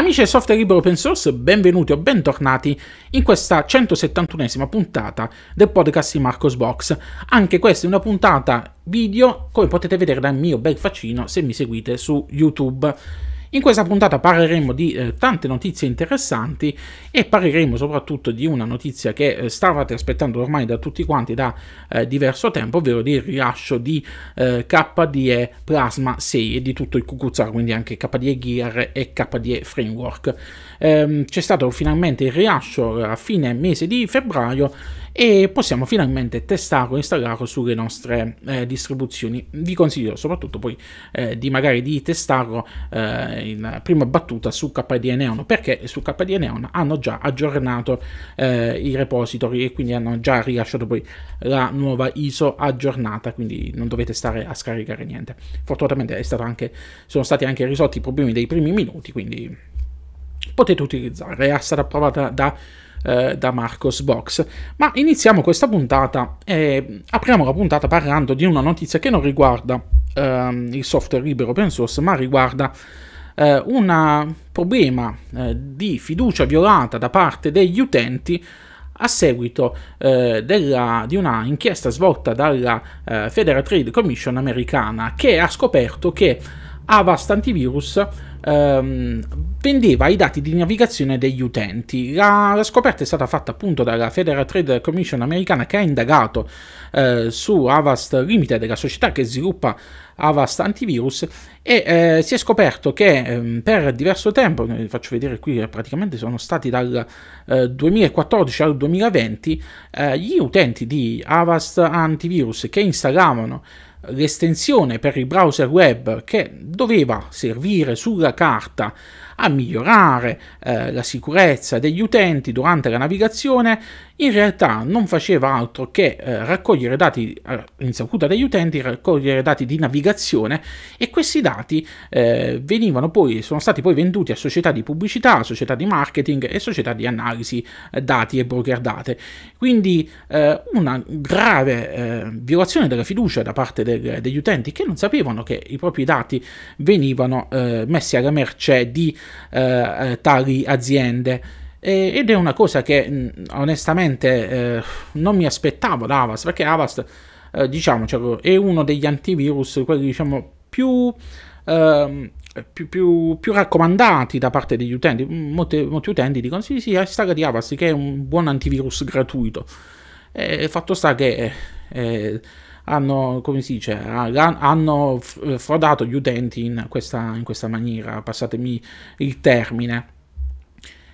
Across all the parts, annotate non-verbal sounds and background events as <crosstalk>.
Amici del software libero open source, benvenuti o bentornati in questa 171esima puntata del podcast di Marcos Box. Anche questa è una puntata video, come potete vedere dal mio bel faccino se mi seguite su YouTube. In questa puntata parleremo di eh, tante notizie interessanti e parleremo soprattutto di una notizia che eh, stavate aspettando ormai da tutti quanti da eh, diverso tempo, ovvero il rilascio di eh, KDE Plasma 6 e di tutto il cucuzzaro, quindi anche KDE Gear e KDE Framework. Ehm, c'è stato finalmente il rilascio a fine mese di febbraio e possiamo finalmente testarlo e installarlo sulle nostre eh, distribuzioni. Vi consiglio soprattutto poi eh, di magari di testarlo in prima battuta su KDE Neon perché su KDE Neon hanno già aggiornato eh, i repository e quindi hanno già rilasciato poi la nuova ISO aggiornata quindi non dovete stare a scaricare niente fortunatamente anche, sono stati anche risolti i problemi dei primi minuti quindi potete utilizzare è ah, stata approvata da eh, da Marcos Box. Ma iniziamo questa puntata e apriamo la puntata parlando di una notizia che non riguarda ehm, il software libero open source, ma riguarda eh, un problema eh, di fiducia violata da parte degli utenti a seguito eh, della, di una inchiesta svolta dalla eh, Federal Trade Commission americana che ha scoperto che Avast Antivirus ehm, vendeva i dati di navigazione degli utenti. La, la, scoperta è stata fatta appunto dalla Federal Trade Commission americana che ha indagato eh, su Avast Limited, la società che sviluppa Avast Antivirus, e eh, si è scoperto che eh, per diverso tempo, vi eh, faccio vedere qui, eh, praticamente sono stati dal 2014 eh, al 2020, gli utenti di Avast Antivirus che installavano l'estensione per i browser web che doveva servire sulla carta a migliorare eh, la sicurezza degli utenti durante la navigazione, in realtà non faceva altro che eh, raccogliere dati eh, in saputa degli utenti, raccogliere dati di navigazione e questi dati eh, venivano poi, sono stati poi venduti a società di pubblicità, società di marketing e società di analisi eh, dati e broker date. Quindi eh, una grave violazione della fiducia da parte del, degli utenti che non sapevano che i propri dati venivano messi alla merce di eh, eh, tali aziende. E, ed è una cosa che mm, onestamente eh, non mi aspettavo da Avast, perché Avast, eh, diciamocelo, cioè, è uno degli antivirus, quelli diciamo più... Ehm, più, più, più, raccomandati da parte degli utenti. Molti, molti utenti dicono: Sì, sì, installa di Avast che è un buon antivirus gratuito. E fatto sta che eh, eh hanno, come si dice, hanno eh, frodato gli utenti in questa, in questa maniera, passatemi il termine.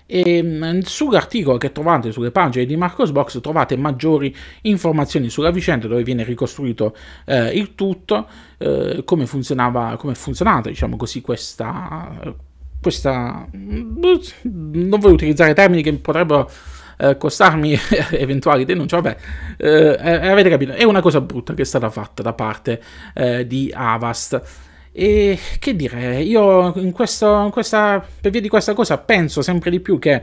E ehm, sull'articolo che trovate sulle pagine di Marcosbox trovate maggiori informazioni sulla vicenda dove viene ricostruito eh, il tutto, eh, come funzionava, come è funzionata, diciamo così, questa, questa... Mm, non voglio utilizzare termini che potrebbero eh, costarmi <laughs> eventuali denunce, vabbè, eh, eh, avete capito, è una cosa brutta che è stata fatta da parte eh, di Avast. E che dire, io in questo, in questa, per via di questa cosa penso sempre di più che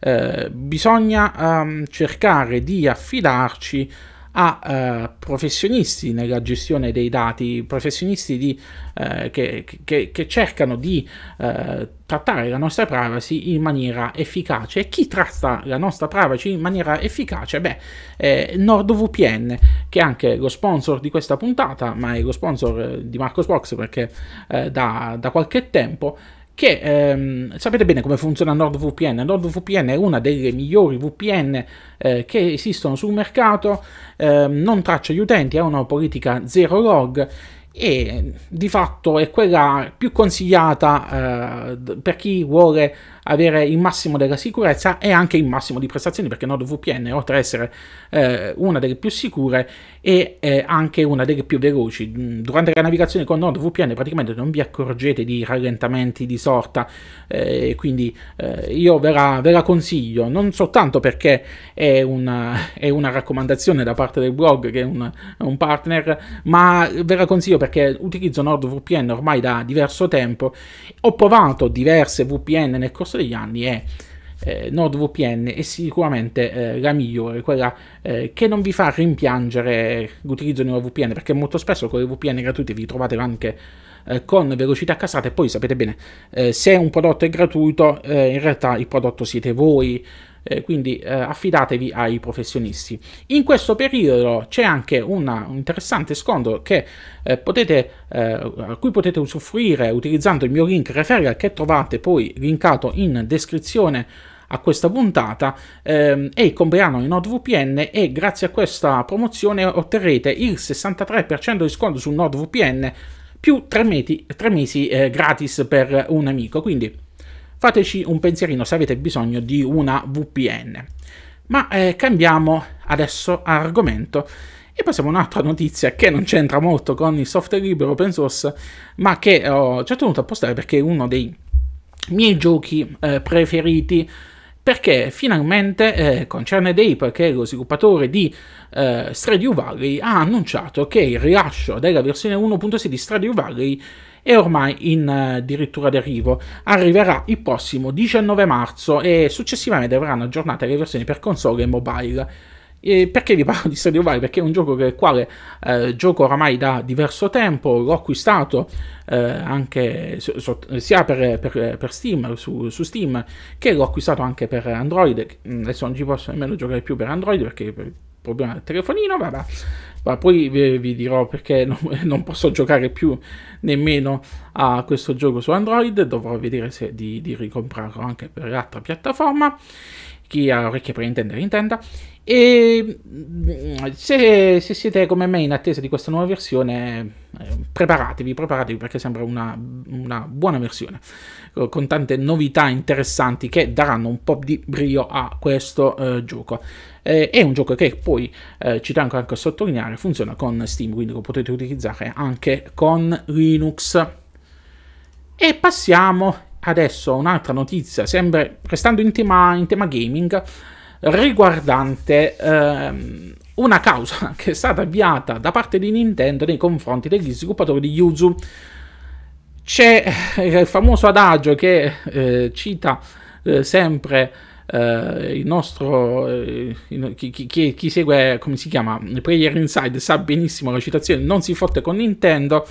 eh, bisogna um, cercare di affidarci a uh, professionisti nella gestione dei dati, professionisti di, uh, che, che, che, cercano di uh, trattare la nostra privacy in maniera efficace. E chi tratta la nostra privacy in maniera efficace? Beh, eh, NordVPN, che è anche lo sponsor di questa puntata, ma è lo sponsor di Marcos Box perché eh, da, da qualche tempo che ehm, sapete bene come funziona NordVPN. NordVPN è una delle migliori VPN eh, che esistono sul mercato, eh, non traccia gli utenti, ha una politica zero log e di fatto è quella più consigliata eh, per chi vuole avere il massimo della sicurezza e anche il massimo di prestazioni, perché NordVPN oltre ad essere eh, una delle più sicure è eh, anche una delle più veloci. Mm, durante la navigazione con NordVPN praticamente non vi accorgete di rallentamenti di sorta, eh, quindi eh, io ve la, ve la, consiglio, non soltanto perché è una, è una, raccomandazione da parte del blog che è un, un partner, ma ve la consiglio perché utilizzo NordVPN ormai da diverso tempo, ho provato diverse VPN nel corso corso degli anni è eh, NordVPN è sicuramente eh, la migliore, quella eh, che non vi fa rimpiangere l'utilizzo di una VPN, perché molto spesso con le VPN gratuite vi trovate anche eh, con velocità casate. Poi sapete bene, eh, se un prodotto è gratuito, eh, in realtà il prodotto siete voi. Eh, quindi eh, affidatevi ai professionisti. In questo periodo c'è anche una, un interessante sconto che, potete, a cui potete usufruire utilizzando il mio link referral che trovate poi linkato in descrizione a questa puntata ehm, e il compleanno di NordVPN e grazie a questa promozione otterrete il 63% di sconto su NordVPN più tre, meti, tre mesi eh, gratis per un amico. Quindi fateci un pensierino se avete bisogno di una VPN. Ma eh, cambiamo adesso argomento e passiamo a un'altra notizia che non c'entra molto con il software libero open source, ma che ho, ci ho tenuto a postare perché è uno dei miei giochi eh, preferiti perché finalmente eh, Concerne Ape, che è lo sviluppatore di eh, Stradio Valley, ha annunciato che il rilascio della versione 1.6 di Stradio Valley è ormai in addirittura eh, d'arrivo. Arriverà il prossimo 19 marzo e successivamente verranno aggiornate le versioni per console e mobile. E perché vi parlo di Stadio Valley? Perché è un gioco che, quale eh, gioco oramai da diverso tempo, l'ho acquistato eh, anche so, sia per, per, per Steam, su, su, Steam, che l'ho acquistato anche per Android. Mm, adesso non ci posso nemmeno giocare più per Android perché per il problema del telefonino, vabbè. Ma poi vi, vi dirò perché non, <laughs> non, posso giocare più nemmeno a questo gioco su Android, dovrò vedere se di, di ricomprarlo anche per l'altra piattaforma, chi ha orecchie per intendere intenda, e mm, se, se, siete come me in attesa di questa nuova versione, eh, preparatevi, preparatevi perché sembra una, una, buona versione eh, con tante novità interessanti che daranno un po' di brio a questo eh, gioco. Eh, è un gioco che poi eh, ci tengo anche a sottolineare, funziona con Steam, quindi lo potete utilizzare anche con Linux. E passiamo adesso a un'altra notizia, sempre restando in tema, in tema gaming, riguardante ehm, una causa <laughs> che è stata avviata da parte di Nintendo nei confronti degli sviluppatori di Yuzu. C'è eh, il famoso adagio che eh, cita eh, sempre eh, il nostro eh, chi, chi, chi, segue come si chiama Player Inside sa benissimo la citazione non si fotte con Nintendo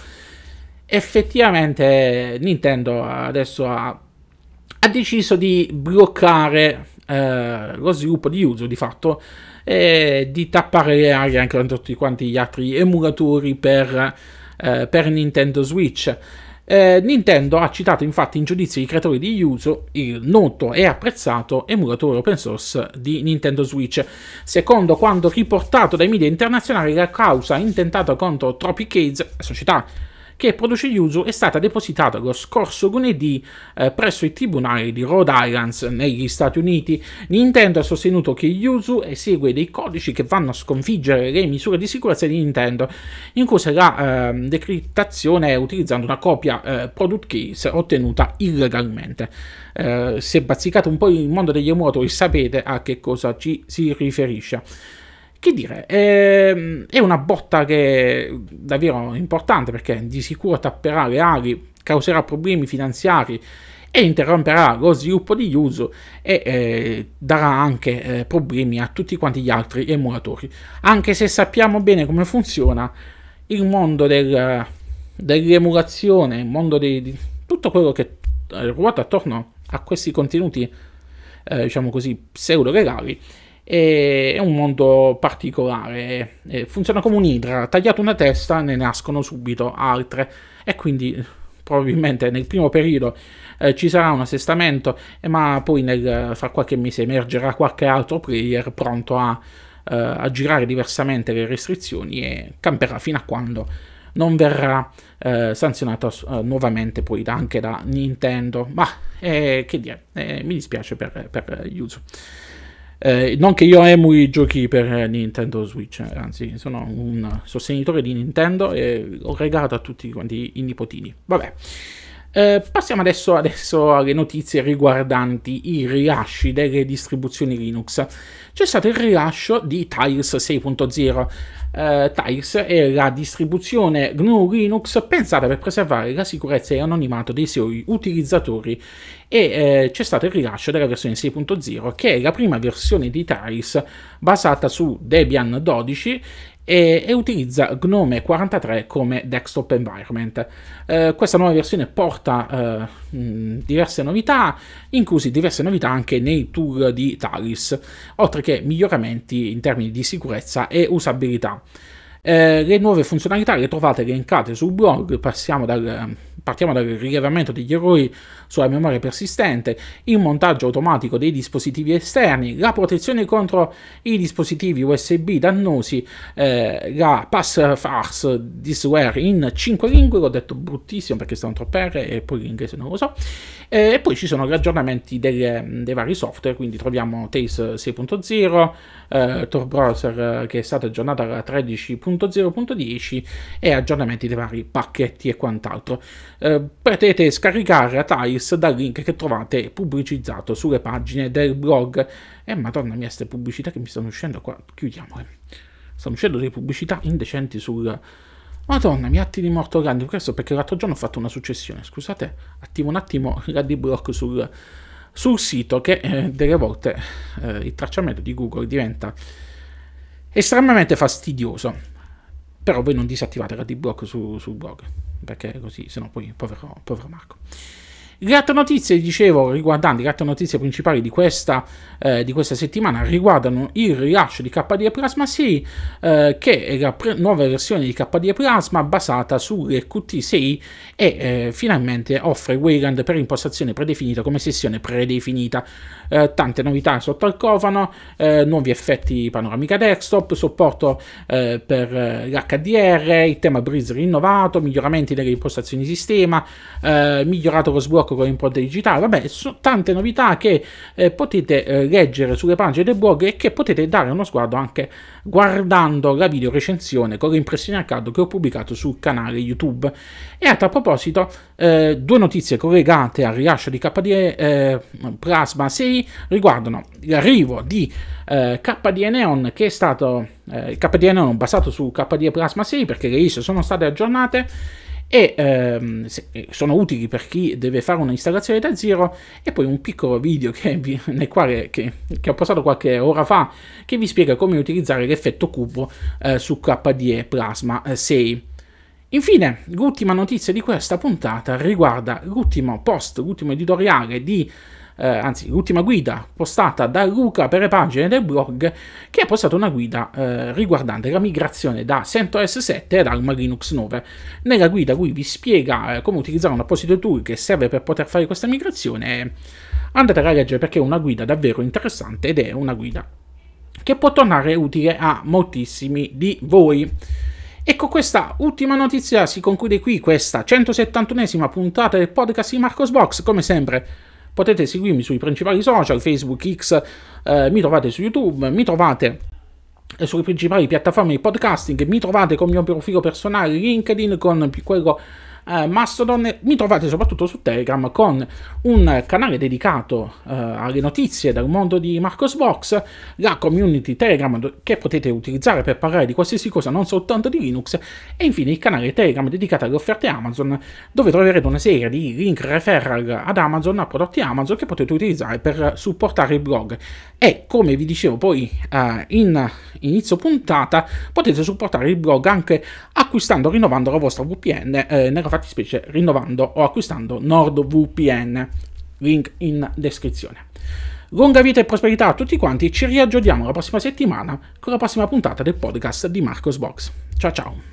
effettivamente Nintendo adesso ha, ha deciso di bloccare eh, lo sviluppo di Yuzu di fatto e di tappare le aree anche da tutti quanti gli altri emulatori per, eh, per Nintendo Switch. Eh, Nintendo ha citato infatti in giudizio i creatori di Yuzu, il noto e apprezzato emulatore open source di Nintendo Switch. Secondo quanto riportato dai media internazionali, la causa intentata contro Tropic Aids, società che produce Yuzu è stata depositata lo scorso lunedì eh, presso i tribunali di Rhode Island negli Stati Uniti. Nintendo ha sostenuto che Yuzu esegue dei codici che vanno a sconfiggere le misure di sicurezza di Nintendo, incluse la eh, decrittazione utilizzando una copia eh, product case ottenuta illegalmente. Eh, se bazzicate un po' il mondo degli emulatori sapete a che cosa ci si riferisce. Che dire, è, ehm, è una botta che è davvero importante perché di sicuro tapperà le ali, causerà problemi finanziari e interromperà lo sviluppo di Yuzu e eh, darà anche eh, problemi a tutti quanti gli altri emulatori. Anche se sappiamo bene come funziona il mondo del, dell'emulazione, il mondo di, di, tutto quello che eh, ruota attorno a questi contenuti, eh, diciamo così, pseudo-legali, è un mondo particolare, funziona come un'idra, tagliato una testa ne nascono subito altre e quindi probabilmente nel primo periodo eh, ci sarà un assestamento, ma poi nel, fra qualche mese emergerà qualche altro player pronto a, eh, a girare diversamente le restrizioni e camperà fino a quando non verrà eh, sanzionato eh, nuovamente poi anche da Nintendo, ma eh, che dire, eh, mi dispiace per, per gli user. Eh, non che io emu i giochi per Nintendo Switch, eh, anzi sono un sostenitore di Nintendo e ho regalato a tutti quanti i nipotini. Vabbè. Eh, passiamo adesso, adesso, alle notizie riguardanti i rilasci delle distribuzioni Linux. C'è stato il rilascio di Tiles 6.0. Eh, Tiles è la distribuzione GNU Linux pensata per preservare la sicurezza e l'anonimato dei suoi utilizzatori e eh, c'è stato il rilascio della versione 6.0 che è la prima versione di Tiles basata su Debian 12 e, e, utilizza Gnome 43 come desktop environment. Eh, questa nuova versione porta eh, mm, diverse novità, inclusi diverse novità anche nei tool di Thalys, oltre che miglioramenti in termini di sicurezza e usabilità. Eh, le nuove funzionalità le trovate elencate sul blog, dal, partiamo dal rilevamento degli errori sulla memoria persistente, il montaggio automatico dei dispositivi esterni, la protezione contro i dispositivi USB dannosi, eh, la passfarce di swear in 5 lingue, l'ho detto bruttissimo perché sono troppe R e poi l'inglese non lo so, eh, e poi ci sono gli aggiornamenti delle, dei vari software, quindi troviamo Tails 6.0, eh, Tor Browser eh, che è stata aggiornata alla 13.0, 1.0.10 e aggiornamenti dei vari pacchetti e quant'altro. Eh, potete scaricare a Tiles dal link che trovate pubblicizzato sulle pagine del blog. E eh, madonna mia, queste pubblicità che mi stanno uscendo qua, chiudiamole. Stanno uscendo delle pubblicità indecenti sul... Madonna, mi atti di morto grandi, questo perché l'altro giorno ho fatto una successione. Scusate, attivo un attimo <laughs> la D-Block sul, sul, sito che eh, delle volte eh, il tracciamento di Google diventa estremamente fastidioso però voi non disattivate la d block su, sul blog perché così sennò poi povero, povero Marco Gatto notizie, dicevo, riguardanti gatto notizie principali di questa, eh, di questa, settimana riguardano il rilascio di KDE Plasma 6, eh, che è la pre- nuova versione di KDE Plasma basata sulle QT6 e eh, finalmente offre Wayland per impostazione predefinita come sessione predefinita. Eh, tante novità sotto al cofano, eh, nuovi effetti panoramica desktop, supporto eh, per l'HDR, il tema Breeze rinnovato, miglioramenti delle impostazioni sistema, migliorato lo sblocco blog con ecco, impronte digitale, vabbè, sono tante novità che eh, potete eh, leggere sulle pagine del blog e che potete dare uno sguardo anche guardando la video recensione con le impressioni a caldo che ho pubblicato sul canale YouTube. E a tal proposito, eh, due notizie collegate al rilascio di KDE eh, Plasma 6 riguardano l'arrivo di eh, KDE Neon che è stato eh, KDE Neon basato su KDE Plasma 6 perché le ISO sono state aggiornate e ehm, se, sono utili per chi deve fare un'installazione da zero e poi un piccolo video che, vi, <laughs> nel quale, che, che, ho postato qualche ora fa che vi spiega come utilizzare l'effetto cubo eh, su KDE Plasma 6. Eh, Infine, l'ultima notizia di questa puntata riguarda l'ultimo post, l'ultimo editoriale di eh, anzi l'ultima guida postata da Luca per le pagine del blog, che ha postato una guida eh, riguardante la migrazione da CentOS 7 ad Alma Linux 9. Nella guida lui vi spiega eh, come utilizzare un apposito tool che serve per poter fare questa migrazione. Andate a leggere perché è una guida davvero interessante ed è una guida che può tornare utile a moltissimi di voi. E con questa ultima notizia si conclude qui questa 171esima puntata del podcast di Marcos Box. Come sempre, Potete seguirmi sui principali social, Facebook, X, eh, mi trovate su YouTube, mi trovate eh, sulle principali piattaforme di podcasting, mi trovate con il mio profilo personale LinkedIn, con quello eh, Mastodon. Mi trovate soprattutto su Telegram con un canale dedicato eh, alle notizie dal mondo di Marcosbox, la community Telegram che potete utilizzare per parlare di qualsiasi cosa, non soltanto di Linux, e infine il canale Telegram dedicato alle offerte Amazon, dove troverete una serie di link referral ad Amazon, a prodotti Amazon che potete utilizzare per supportare il blog. E come vi dicevo poi eh, in inizio puntata, potete supportare il blog anche acquistando rinnovando la vostra VPN eh, nella fattispecie rinnovando o acquistando NordVPN. Link in descrizione. Lunga vita e prosperità a tutti quanti, ci riaggiorniamo la prossima settimana con la prossima puntata del podcast di Marcos Box. Ciao ciao!